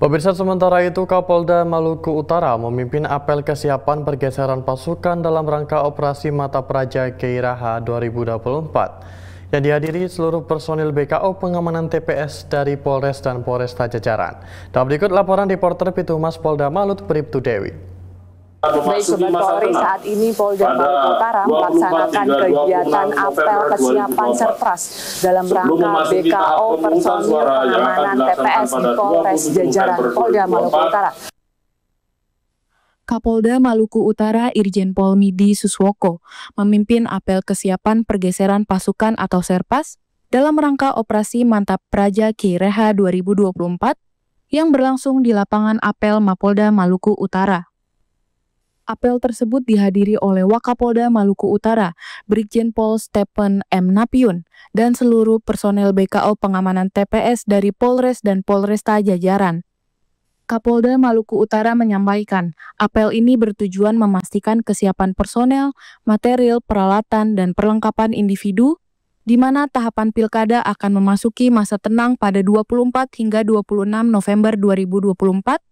Pemirsa sementara itu Kapolda Maluku Utara memimpin apel kesiapan pergeseran pasukan dalam rangka Operasi Mata Praja Keiraha 2024 yang dihadiri seluruh personil BKO pengamanan TPS dari Polres dan Polresta Jajaran. Dan berikut laporan reporter Pitumas Polda Malut Priptu Dewi. Baik Sobat Polri, saat ini Polda Maluku Utara melaksanakan kegiatan apel kesiapan serpras dalam rangka BKO personil pengamanan TPS di Polres Jajaran Polda Maluku Utara. Kapolda Maluku Utara Irjen Pol Midi Suswoko memimpin apel kesiapan pergeseran pasukan atau Serpas dalam rangka operasi Mantap Praja Kireha 2024 yang berlangsung di lapangan apel Mapolda Maluku Utara. Apel tersebut dihadiri oleh Wakapolda Maluku Utara, Brigjen Pol Stephen M. Napiun, dan seluruh personel BKO pengamanan TPS dari Polres dan Polresta jajaran. Kapolda Maluku Utara menyampaikan, apel ini bertujuan memastikan kesiapan personel, material, peralatan, dan perlengkapan individu, di mana tahapan pilkada akan memasuki masa tenang pada 24 hingga 26 November 2024,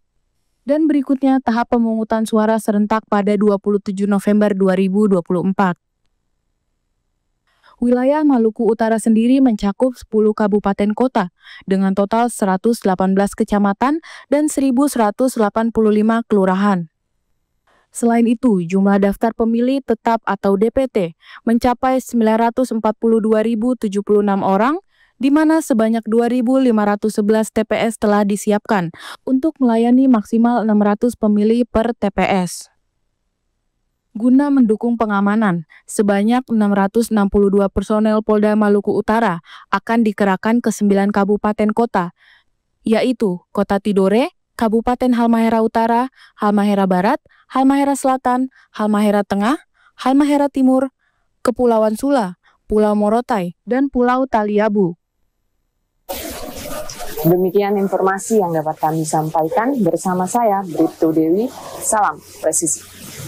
dan berikutnya tahap pemungutan suara serentak pada 27 November 2024. Wilayah Maluku Utara sendiri mencakup 10 kabupaten kota dengan total 118 kecamatan dan 1185 kelurahan. Selain itu, jumlah daftar pemilih tetap atau DPT mencapai 942.076 orang di mana sebanyak 2.511 TPS telah disiapkan untuk melayani maksimal 600 pemilih per TPS. Guna mendukung pengamanan, sebanyak 662 personel Polda Maluku Utara akan dikerahkan ke 9 kabupaten kota, yaitu Kota Tidore, Kabupaten Halmahera Utara, Halmahera Barat, Halmahera Selatan, Halmahera Tengah, Halmahera Timur, Kepulauan Sula, Pulau Morotai, dan Pulau Taliabu. Demikian informasi yang dapat kami sampaikan bersama saya, Brito Dewi. Salam presisi.